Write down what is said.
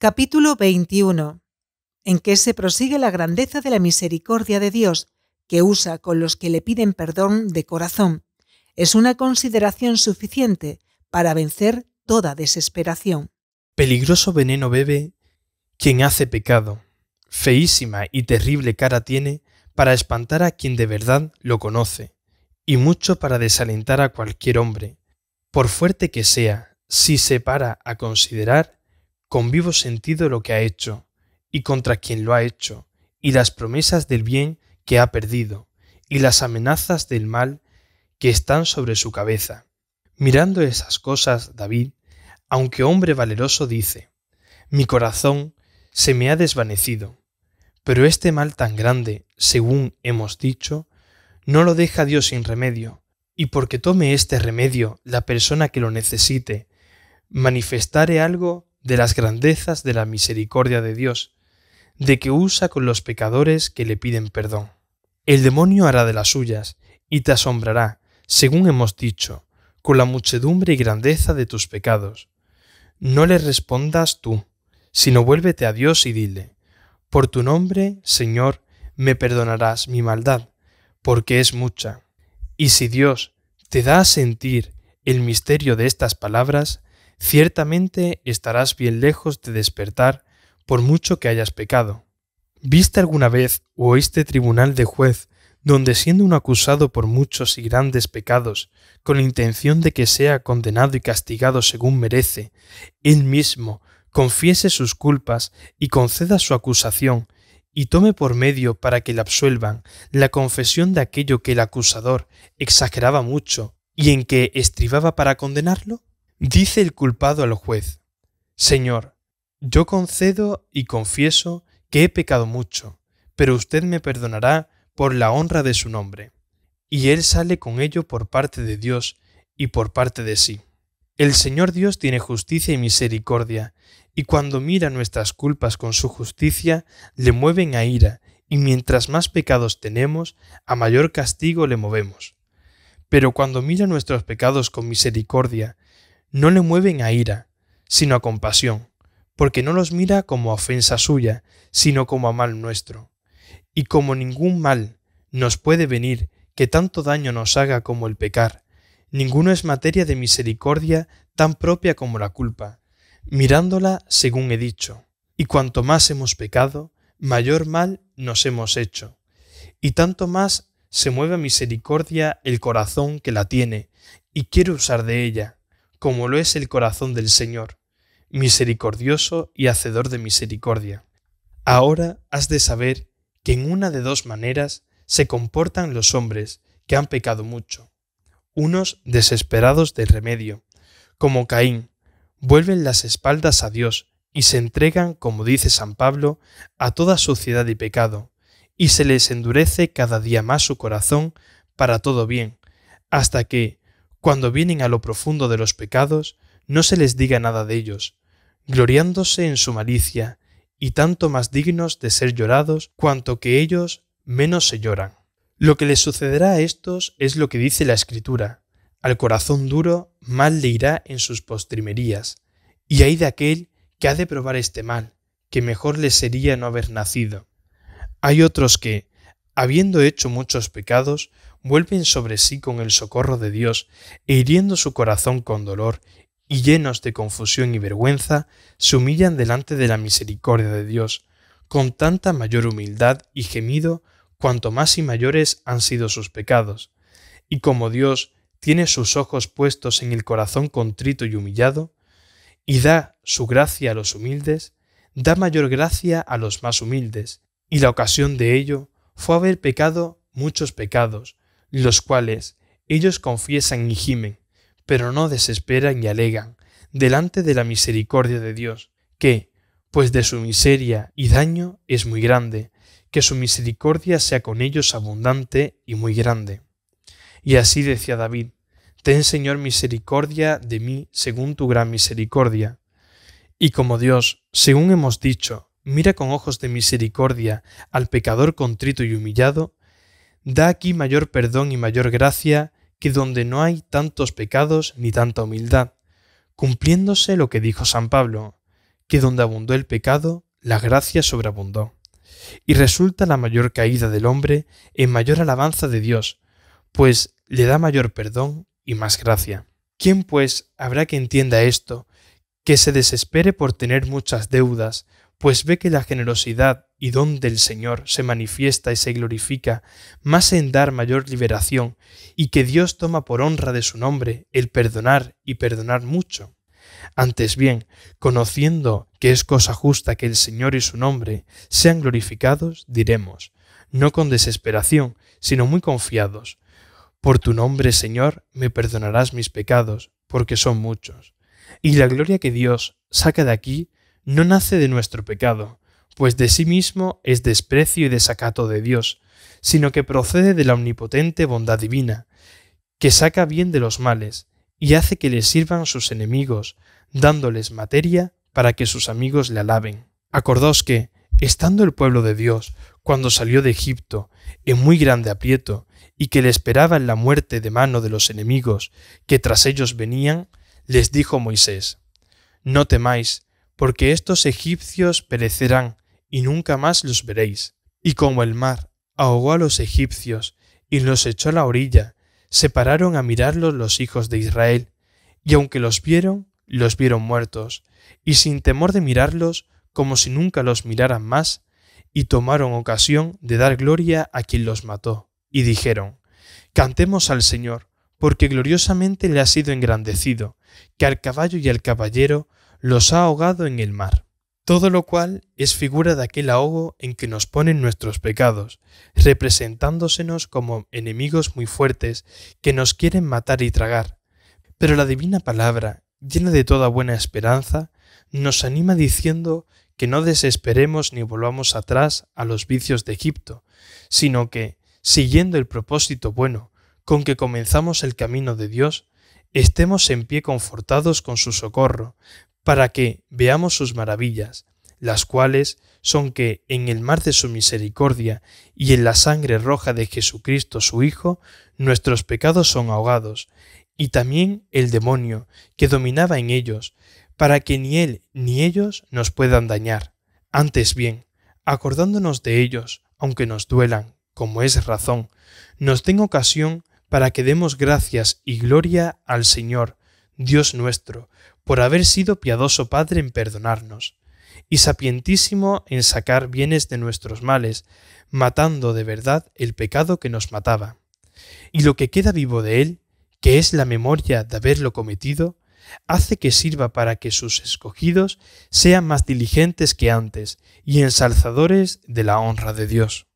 Capítulo 21. En que se prosigue la grandeza de la misericordia de Dios, que usa con los que le piden perdón de corazón. Es una consideración suficiente para vencer toda desesperación. Peligroso veneno bebe quien hace pecado. Feísima y terrible cara tiene para espantar a quien de verdad lo conoce, y mucho para desalentar a cualquier hombre. Por fuerte que sea, si se para a considerar, con vivo sentido lo que ha hecho, y contra quien lo ha hecho, y las promesas del bien que ha perdido, y las amenazas del mal que están sobre su cabeza. Mirando esas cosas, David, aunque hombre valeroso, dice, Mi corazón se me ha desvanecido, pero este mal tan grande, según hemos dicho, no lo deja Dios sin remedio, y porque tome este remedio la persona que lo necesite, manifestaré algo de las grandezas de la misericordia de Dios, de que usa con los pecadores que le piden perdón. El demonio hará de las suyas, y te asombrará, según hemos dicho, con la muchedumbre y grandeza de tus pecados. No le respondas tú, sino vuélvete a Dios y dile, Por tu nombre, Señor, me perdonarás mi maldad, porque es mucha. Y si Dios te da a sentir el misterio de estas palabras, ciertamente estarás bien lejos de despertar por mucho que hayas pecado. ¿Viste alguna vez o oíste tribunal de juez donde siendo un acusado por muchos y grandes pecados, con la intención de que sea condenado y castigado según merece, él mismo confiese sus culpas y conceda su acusación, y tome por medio para que le absuelvan la confesión de aquello que el acusador exageraba mucho y en que estribaba para condenarlo? Dice el culpado al juez, Señor, yo concedo y confieso que he pecado mucho, pero usted me perdonará por la honra de su nombre. Y él sale con ello por parte de Dios y por parte de sí. El Señor Dios tiene justicia y misericordia, y cuando mira nuestras culpas con su justicia, le mueven a ira, y mientras más pecados tenemos, a mayor castigo le movemos. Pero cuando mira nuestros pecados con misericordia no le mueven a ira, sino a compasión, porque no los mira como a ofensa suya, sino como a mal nuestro. Y como ningún mal nos puede venir que tanto daño nos haga como el pecar, ninguno es materia de misericordia tan propia como la culpa, mirándola según he dicho. Y cuanto más hemos pecado, mayor mal nos hemos hecho. Y tanto más se mueve a misericordia el corazón que la tiene, y quiere usar de ella, como lo es el corazón del Señor, misericordioso y hacedor de misericordia. Ahora has de saber que en una de dos maneras se comportan los hombres que han pecado mucho, unos desesperados de remedio, como Caín, vuelven las espaldas a Dios y se entregan, como dice San Pablo, a toda suciedad y pecado, y se les endurece cada día más su corazón para todo bien, hasta que, cuando vienen a lo profundo de los pecados, no se les diga nada de ellos, gloriándose en su malicia, y tanto más dignos de ser llorados cuanto que ellos menos se lloran. Lo que les sucederá a estos es lo que dice la Escritura. Al corazón duro mal le irá en sus postrimerías, y hay de aquel que ha de probar este mal, que mejor le sería no haber nacido. Hay otros que, habiendo hecho muchos pecados, vuelven sobre sí con el socorro de Dios, e hiriendo su corazón con dolor y llenos de confusión y vergüenza, se humillan delante de la misericordia de Dios, con tanta mayor humildad y gemido cuanto más y mayores han sido sus pecados. Y como Dios tiene sus ojos puestos en el corazón contrito y humillado, y da su gracia a los humildes, da mayor gracia a los más humildes, y la ocasión de ello fue haber pecado muchos pecados, los cuales ellos confiesan y gimen, pero no desesperan y alegan, delante de la misericordia de Dios, que, pues de su miseria y daño es muy grande, que su misericordia sea con ellos abundante y muy grande. Y así decía David, Ten Señor misericordia de mí según tu gran misericordia. Y como Dios, según hemos dicho, mira con ojos de misericordia al pecador contrito y humillado, Da aquí mayor perdón y mayor gracia que donde no hay tantos pecados ni tanta humildad, cumpliéndose lo que dijo San Pablo, que donde abundó el pecado, la gracia sobreabundó. Y resulta la mayor caída del hombre en mayor alabanza de Dios, pues le da mayor perdón y más gracia. ¿Quién pues habrá que entienda esto, que se desespere por tener muchas deudas, pues ve que la generosidad y donde el Señor se manifiesta y se glorifica, más en dar mayor liberación, y que Dios toma por honra de su nombre el perdonar y perdonar mucho. Antes bien, conociendo que es cosa justa que el Señor y su nombre sean glorificados, diremos, no con desesperación, sino muy confiados, por tu nombre, Señor, me perdonarás mis pecados, porque son muchos. Y la gloria que Dios saca de aquí no nace de nuestro pecado, pues de sí mismo es desprecio y desacato de Dios, sino que procede de la omnipotente bondad divina, que saca bien de los males y hace que le sirvan sus enemigos, dándoles materia para que sus amigos le alaben. Acordaos que, estando el pueblo de Dios, cuando salió de Egipto, en muy grande aprieto, y que le esperaban la muerte de mano de los enemigos que tras ellos venían, les dijo Moisés, No temáis, porque estos egipcios perecerán y nunca más los veréis. Y como el mar ahogó a los egipcios y los echó a la orilla, se pararon a mirarlos los hijos de Israel, y aunque los vieron, los vieron muertos, y sin temor de mirarlos, como si nunca los miraran más, y tomaron ocasión de dar gloria a quien los mató, y dijeron, Cantemos al Señor, porque gloriosamente le ha sido engrandecido, que al caballo y al caballero los ha ahogado en el mar todo lo cual es figura de aquel ahogo en que nos ponen nuestros pecados, representándosenos como enemigos muy fuertes que nos quieren matar y tragar. Pero la divina palabra, llena de toda buena esperanza, nos anima diciendo que no desesperemos ni volvamos atrás a los vicios de Egipto, sino que, siguiendo el propósito bueno con que comenzamos el camino de Dios, estemos en pie confortados con su socorro, para que veamos sus maravillas, las cuales son que en el mar de su misericordia y en la sangre roja de Jesucristo su Hijo, nuestros pecados son ahogados, y también el demonio que dominaba en ellos, para que ni él ni ellos nos puedan dañar. Antes bien, acordándonos de ellos, aunque nos duelan, como es razón, nos den ocasión para que demos gracias y gloria al Señor, Dios nuestro, por haber sido piadoso Padre en perdonarnos, y sapientísimo en sacar bienes de nuestros males, matando de verdad el pecado que nos mataba. Y lo que queda vivo de él, que es la memoria de haberlo cometido, hace que sirva para que sus escogidos sean más diligentes que antes y ensalzadores de la honra de Dios.